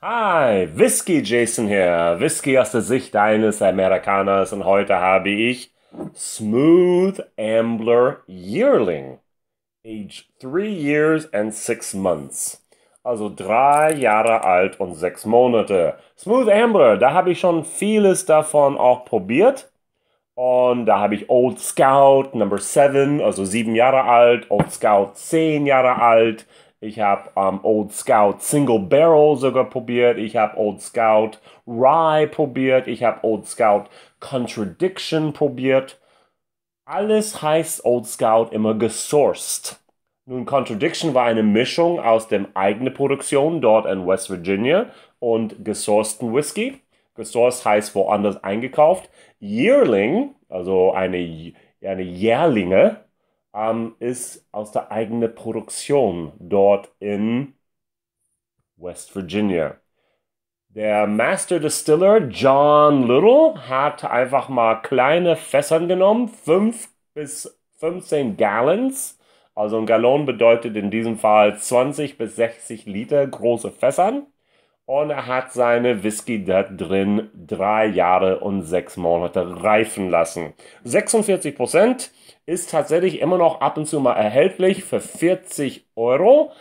Hi, Whiskey Jason hier, Whiskey aus der Sicht eines Amerikaners und heute habe ich Smooth Ambler Yearling, age 3 years and 6 months. Also 3 Jahre alt und 6 Monate. Smooth Ambler, da habe ich schon vieles davon auch probiert. Und da habe ich Old Scout Number 7, also 7 Jahre alt, Old Scout 10 Jahre alt, ich habe ähm, Old Scout Single Barrel sogar probiert. Ich habe Old Scout Rye probiert. Ich habe Old Scout Contradiction probiert. Alles heißt Old Scout immer gesourced. Nun, Contradiction war eine Mischung aus dem eigenen Produktion dort in West Virginia und gesourceten Whisky. Gesourced heißt woanders eingekauft. Yearling, also eine, eine Jährlinge, ähm, ist aus der eigenen Produktion dort in West Virginia. Der Master Distiller John Little hat einfach mal kleine Fässern genommen, 5 bis 15 Gallons. Also ein Gallon bedeutet in diesem Fall 20 bis 60 Liter große Fässern. Und er hat seine Whisky da drin drei Jahre und sechs Monate reifen lassen. 46 ist tatsächlich immer noch ab und zu mal erhältlich für 40 Euro.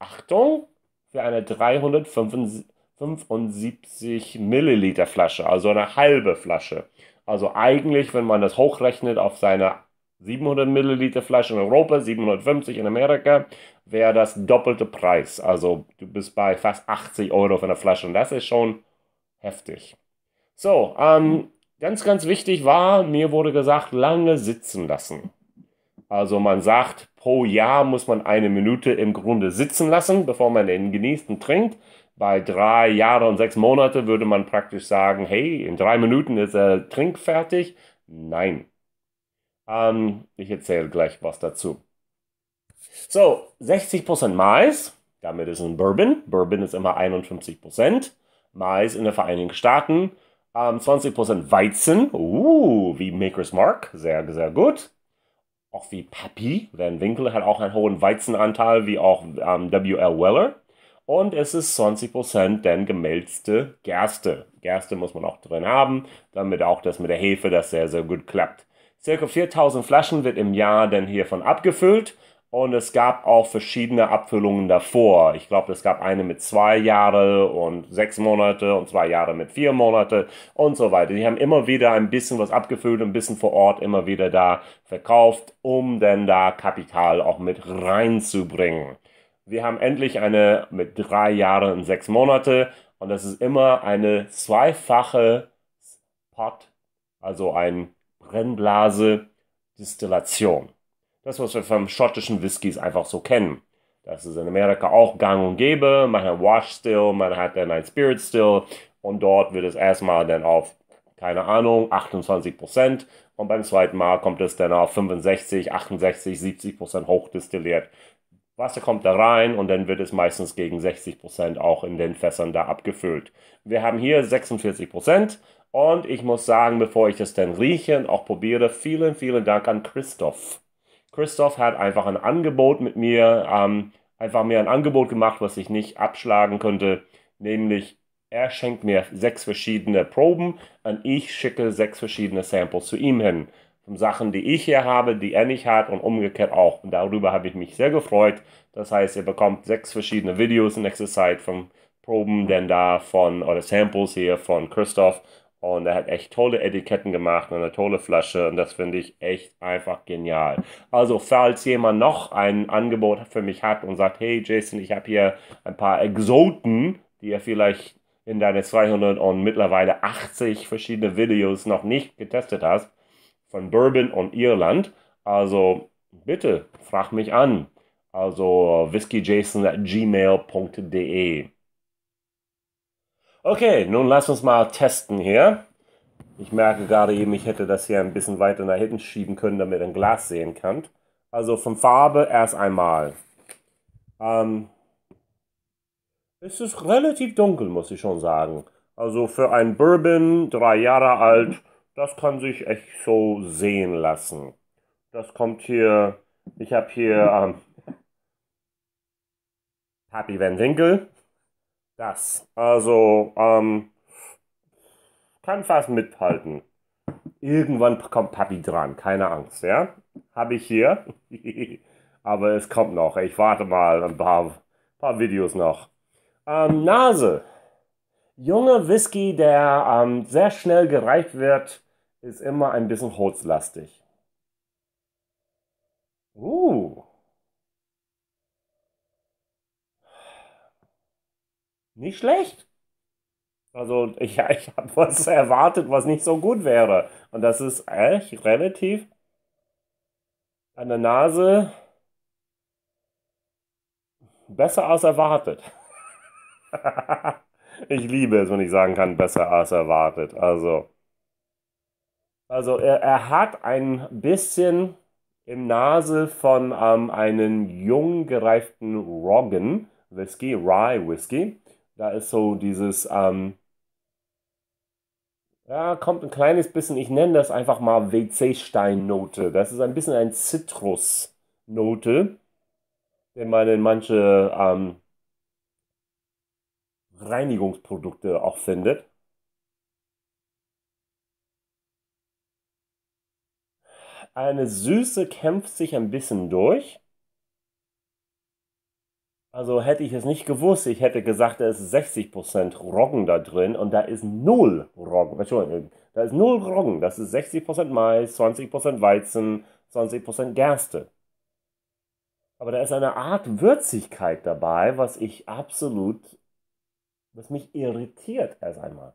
Achtung, für eine 375 Milliliter Flasche, also eine halbe Flasche. Also eigentlich, wenn man das hochrechnet auf seine 700 Milliliter Flasche in Europa, 750 in Amerika, wäre das doppelte Preis. Also du bist bei fast 80 Euro für eine Flasche und das ist schon heftig. So, ähm, ganz, ganz wichtig war, mir wurde gesagt, lange sitzen lassen. Also man sagt, pro Jahr muss man eine Minute im Grunde sitzen lassen, bevor man den genießt und trinkt. Bei drei Jahren und sechs Monaten würde man praktisch sagen, hey, in drei Minuten ist er trinkfertig. Nein, ähm, ich erzähle gleich was dazu. So, 60% Mais, damit ist ein Bourbon. Bourbon ist immer 51%. Mais in den Vereinigten Staaten. Ähm, 20% Weizen, uh, wie Maker's Mark, sehr, sehr gut. Auch wie Pappy, Van Winkle hat auch einen hohen Weizenanteil, wie auch ähm, W.L. Weller. Und es ist 20% dann gemälzte Gerste. Gerste muss man auch drin haben, damit auch das mit der Hefe das sehr, sehr gut klappt. Circa 4000 Flaschen wird im Jahr denn hiervon abgefüllt. Und es gab auch verschiedene Abfüllungen davor. Ich glaube, es gab eine mit zwei Jahre und sechs Monate und zwei Jahre mit vier Monate und so weiter. Die haben immer wieder ein bisschen was abgefüllt ein bisschen vor Ort immer wieder da verkauft, um denn da Kapital auch mit reinzubringen. Wir haben endlich eine mit drei Jahren und sechs Monate und das ist immer eine zweifache Pot, also ein Brennblase, Distillation. Das, was wir vom schottischen Whiskys einfach so kennen. Das ist in Amerika auch gang und gäbe. Man hat Wash Still, man hat dann ein Spirit Still und dort wird es erstmal dann auf, keine Ahnung, 28 Prozent und beim zweiten Mal kommt es dann auf 65, 68, 70 Prozent hochdestilliert. Wasser kommt da rein und dann wird es meistens gegen 60 Prozent auch in den Fässern da abgefüllt. Wir haben hier 46 Prozent und ich muss sagen, bevor ich das dann rieche und auch probiere, vielen, vielen Dank an Christoph. Christoph hat einfach ein Angebot mit mir, ähm, einfach mir ein Angebot gemacht, was ich nicht abschlagen könnte, nämlich er schenkt mir sechs verschiedene Proben und ich schicke sechs verschiedene Samples zu ihm hin. Von Sachen, die ich hier habe, die er nicht hat und umgekehrt auch. Und darüber habe ich mich sehr gefreut. Das heißt, ihr bekommt sechs verschiedene Videos in nächster Zeit von Proben denn da von, oder Samples hier von Christoph und er hat echt tolle Etiketten gemacht und eine tolle Flasche. Und das finde ich echt einfach genial. Also, falls jemand noch ein Angebot für mich hat und sagt, hey Jason, ich habe hier ein paar Exoten, die ihr vielleicht in deine 200 und mittlerweile 80 verschiedene Videos noch nicht getestet hast, von Bourbon und Irland. Also, bitte, frag mich an. Also, whiskyjason.gmail.de. Okay, nun lass uns mal testen hier. Ich merke gerade eben, ich hätte das hier ein bisschen weiter nach hinten schieben können, damit ihr ein Glas sehen könnt. Also von Farbe erst einmal. Ähm, es ist relativ dunkel, muss ich schon sagen. Also für ein Bourbon, drei Jahre alt, das kann sich echt so sehen lassen. Das kommt hier, ich habe hier ähm, Happy Van Winkle das. Also, ähm, kann fast mithalten. Irgendwann kommt Papi dran, keine Angst, ja? Habe ich hier. Aber es kommt noch. Ich warte mal ein paar, paar Videos noch. Ähm, Nase. Junge Whisky, der ähm, sehr schnell gereicht wird, ist immer ein bisschen holzlastig. nicht schlecht. Also ich, ich habe was erwartet, was nicht so gut wäre. Und das ist echt relativ an der Nase besser als erwartet. ich liebe es, wenn ich sagen kann, besser als erwartet. Also, also er, er hat ein bisschen im Nase von ähm, einem jung gereiften Roggen Whisky, Rye Whisky. Da ist so dieses, ähm, ja, kommt ein kleines bisschen, ich nenne das einfach mal wc steinnote Das ist ein bisschen ein Zitrus-Note, den man in manche ähm, Reinigungsprodukte auch findet. Eine Süße kämpft sich ein bisschen durch. Also hätte ich es nicht gewusst, ich hätte gesagt, da ist 60% Roggen da drin und da ist null Roggen. Entschuldigung, da ist null Roggen. Das ist 60% Mais, 20% Weizen, 20% Gerste. Aber da ist eine Art Würzigkeit dabei, was ich absolut, was mich irritiert erst einmal.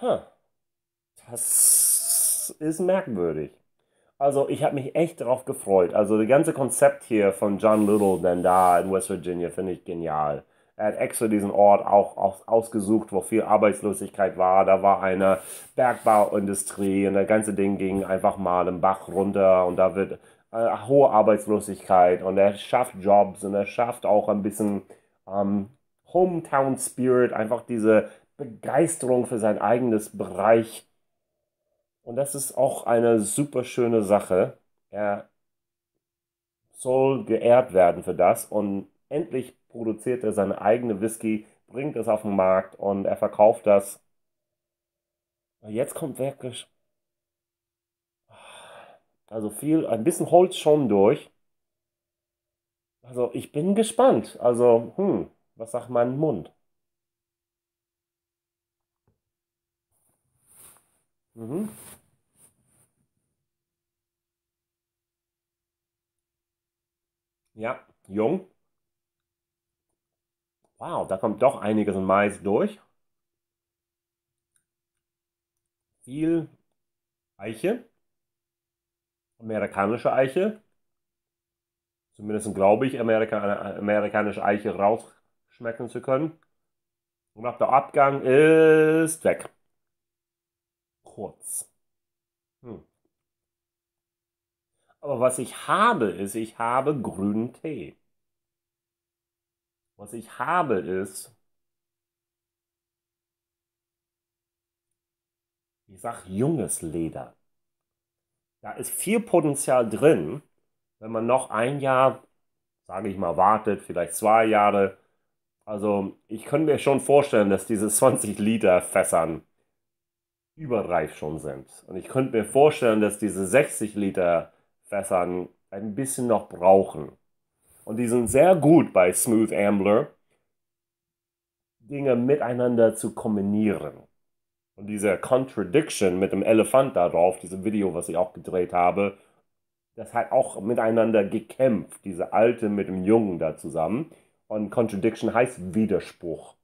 Huh. Das ist merkwürdig. Also ich habe mich echt darauf gefreut. Also das ganze Konzept hier von John Little denn da in West Virginia finde ich genial. Er hat extra diesen Ort auch aus, ausgesucht, wo viel Arbeitslosigkeit war. Da war eine Bergbauindustrie und das ganze Ding ging einfach mal im Bach runter und da wird äh, hohe Arbeitslosigkeit und er schafft Jobs und er schafft auch ein bisschen ähm, Hometown Spirit, einfach diese Begeisterung für sein eigenes Bereich und das ist auch eine super schöne Sache. Er soll geehrt werden für das und endlich produziert er seine eigene Whisky, bringt es auf den Markt und er verkauft das. jetzt kommt wirklich also viel, ein bisschen Holz schon durch. Also ich bin gespannt. Also, hm, was sagt mein Mund? Mhm. Ja, jung. Wow, da kommt doch einiges an Mais durch. Viel Eiche. Amerikanische Eiche. Zumindest glaube ich, Amerika, amerikanische Eiche rausschmecken zu können. Und auch der Abgang ist weg. Kurz. Hm. Aber was ich habe, ist, ich habe grünen Tee. Was ich habe, ist, ich sag junges Leder. Da ist viel Potenzial drin, wenn man noch ein Jahr, sage ich mal, wartet, vielleicht zwei Jahre. Also ich könnte mir schon vorstellen, dass diese 20 Liter Fässern überreif schon sind. Und ich könnte mir vorstellen, dass diese 60 Liter Fässern Fässern ein bisschen noch brauchen. Und die sind sehr gut bei Smooth Ambler, Dinge miteinander zu kombinieren. Und diese Contradiction mit dem Elefant darauf, dieses Video, was ich auch gedreht habe, das hat auch miteinander gekämpft, diese Alte mit dem Jungen da zusammen. Und Contradiction heißt Widerspruch.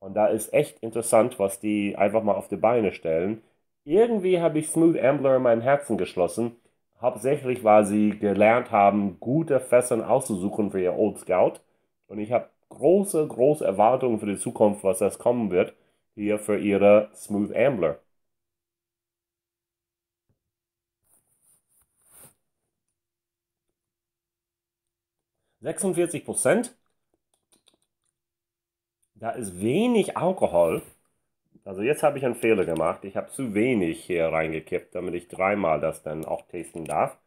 Und da ist echt interessant, was die einfach mal auf die Beine stellen. Irgendwie habe ich Smooth Ambler in meinem Herzen geschlossen, hauptsächlich, weil sie gelernt haben, gute Fässern auszusuchen für ihr Old Scout. Und ich habe große, große Erwartungen für die Zukunft, was das kommen wird, hier für ihre Smooth Ambler. Sechsundvierzig Prozent. Da ist wenig Alkohol also jetzt habe ich einen Fehler gemacht. Ich habe zu wenig hier reingekippt, damit ich dreimal das dann auch tasten darf.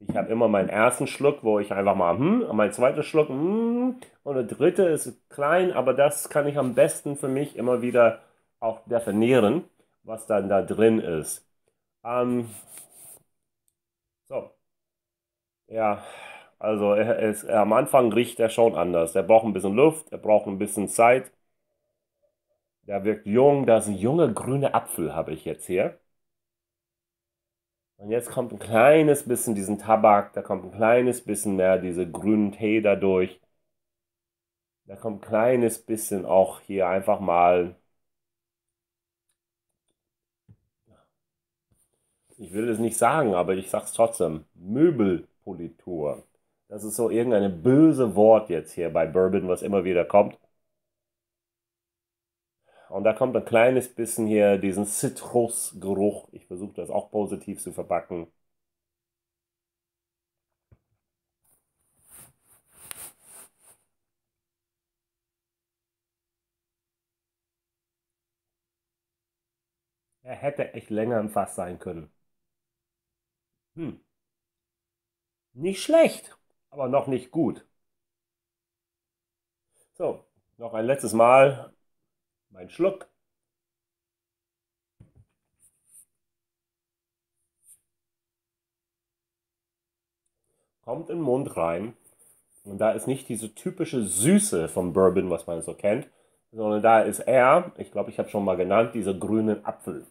Ich habe immer meinen ersten Schluck, wo ich einfach mal, hm, mein zweiter Schluck, hm, und der dritte ist klein, aber das kann ich am besten für mich immer wieder auch definieren, was dann da drin ist. Ähm, so. Ja, also er ist, er am Anfang riecht er schon anders. Er braucht ein bisschen Luft, er braucht ein bisschen Zeit. Der wirkt jung, da ist ein junger grüner Apfel, habe ich jetzt hier. Und jetzt kommt ein kleines bisschen diesen Tabak, da kommt ein kleines bisschen mehr diese grünen Tee dadurch. Da kommt ein kleines bisschen auch hier einfach mal. Ich will es nicht sagen, aber ich sag's trotzdem. Möbelpolitur. Das ist so irgendein böse Wort jetzt hier bei Bourbon, was immer wieder kommt. Und da kommt ein kleines bisschen hier diesen Zitrusgeruch. Ich versuche das auch positiv zu verpacken. Er hätte echt länger im Fass sein können. Hm. Nicht schlecht, aber noch nicht gut. So, noch ein letztes Mal mein Schluck. Kommt in den Mund rein. Und da ist nicht diese typische Süße vom Bourbon, was man so kennt, sondern da ist er, ich glaube, ich habe schon mal genannt, dieser grünen Apfel.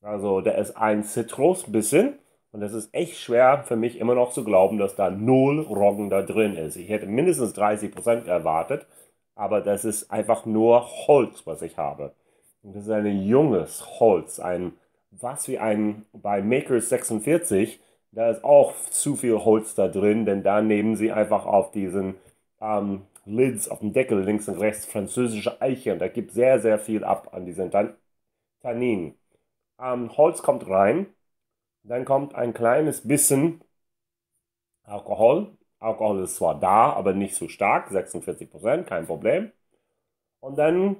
Also der ist ein Zitrusbissen und es ist echt schwer für mich immer noch zu glauben, dass da null Roggen da drin ist. Ich hätte mindestens 30% erwartet, aber das ist einfach nur Holz, was ich habe. Und das ist ein junges Holz, ein was wie ein bei Makers 46, da ist auch zu viel Holz da drin, denn da nehmen sie einfach auf diesen ähm, Lids auf dem Deckel links und rechts französische Eiche und da gibt sehr, sehr viel ab an diesen Tan Tanninen. Ähm, Holz kommt rein, dann kommt ein kleines bisschen Alkohol, Alkohol ist zwar da, aber nicht so stark, 46 Prozent, kein Problem. Und dann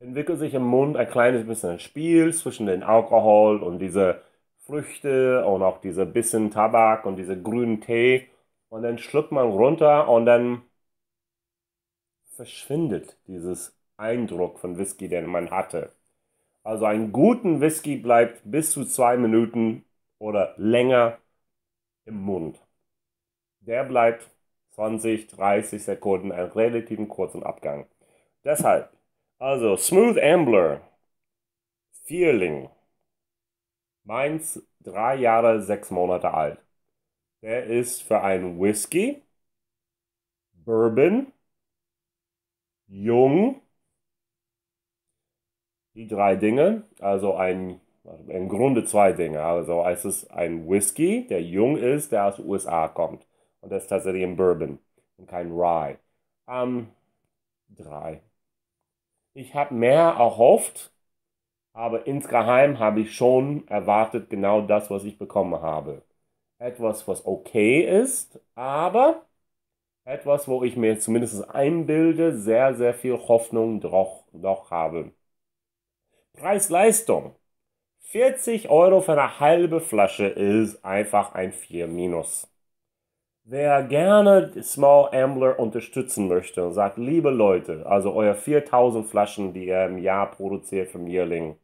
entwickelt sich im Mund ein kleines bisschen ein Spiel zwischen dem Alkohol und diese Früchte und auch diese bisschen Tabak und diese grünen Tee. Und dann schluckt man runter und dann verschwindet dieses Eindruck von Whisky, den man hatte. Also einen guten Whisky bleibt bis zu zwei Minuten oder länger im Mund der bleibt 20, 30 Sekunden, einen relativ kurzen Abgang. Deshalb, also Smooth Ambler, Vierling, meins drei Jahre, sechs Monate alt. Der ist für einen Whisky, Bourbon, Jung, die drei Dinge, also ein im Grunde zwei Dinge. Also es ist ein Whisky, der jung ist, der aus den USA kommt. Und das ist tatsächlich ein Bourbon und kein Rye. Ähm, drei. Ich habe mehr erhofft, aber insgeheim habe ich schon erwartet genau das, was ich bekommen habe. Etwas, was okay ist, aber etwas, wo ich mir zumindest einbilde, sehr, sehr viel Hoffnung doch, doch habe. Preis-Leistung. 40 Euro für eine halbe Flasche ist einfach ein 4 minus. Wer gerne Small Ambler unterstützen möchte und sagt, liebe Leute, also euer 4000 Flaschen, die ihr im Jahr produziert vom Jährling,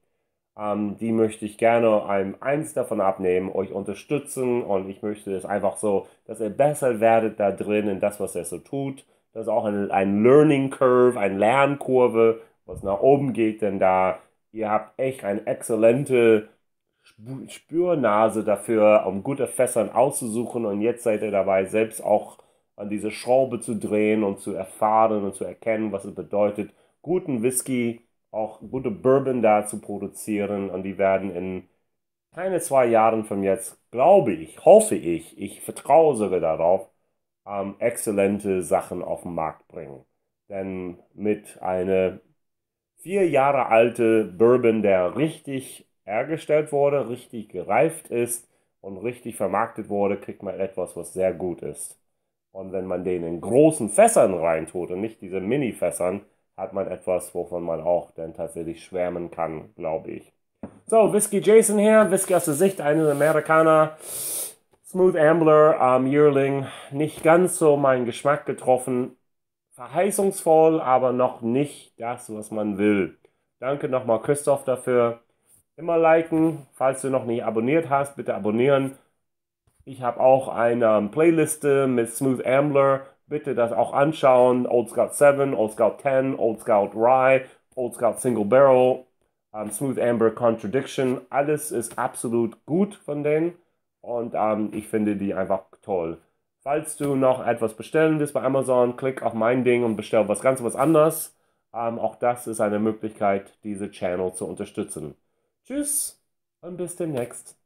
ähm, die möchte ich gerne einem eins davon abnehmen, euch unterstützen und ich möchte es einfach so, dass ihr besser werdet da drin in das, was ihr so tut. Das ist auch ein, ein Learning Curve, eine Lernkurve, was nach oben geht, denn da ihr habt echt eine exzellente Spürnase dafür, um gute Fässern auszusuchen und jetzt seid ihr dabei, selbst auch an diese Schraube zu drehen und zu erfahren und zu erkennen, was es bedeutet, guten Whisky, auch gute Bourbon da zu produzieren und die werden in keine zwei Jahren von jetzt, glaube ich, hoffe ich, ich vertraue sogar darauf, ähm, exzellente Sachen auf den Markt bringen. Denn mit einer vier Jahre alte Bourbon, der richtig hergestellt wurde, richtig gereift ist und richtig vermarktet wurde, kriegt man etwas, was sehr gut ist. Und wenn man den in großen Fässern reintut und nicht diese Mini-Fässern, hat man etwas, wovon man auch dann tatsächlich schwärmen kann, glaube ich. So, Whisky Jason hier, Whisky aus der Sicht eines Amerikaner. Smooth Ambler, ähm, Yearling, nicht ganz so meinen Geschmack getroffen. Verheißungsvoll, aber noch nicht das, was man will. Danke nochmal Christoph dafür immer liken. Falls du noch nicht abonniert hast, bitte abonnieren. Ich habe auch eine Playliste mit Smooth Ambler. Bitte das auch anschauen. Old Scout 7, Old Scout 10, Old Scout Rye, Old Scout Single Barrel, um, ähm, Smooth Amber Contradiction. Alles ist absolut gut von denen. Und um, ähm, ich finde die einfach toll. Falls du noch etwas bestellen willst bei Amazon, klick auf mein Ding und bestell was ganz was anderes. Ähm, auch das ist eine Möglichkeit, diese Channel zu unterstützen. Tschüss und bis demnächst.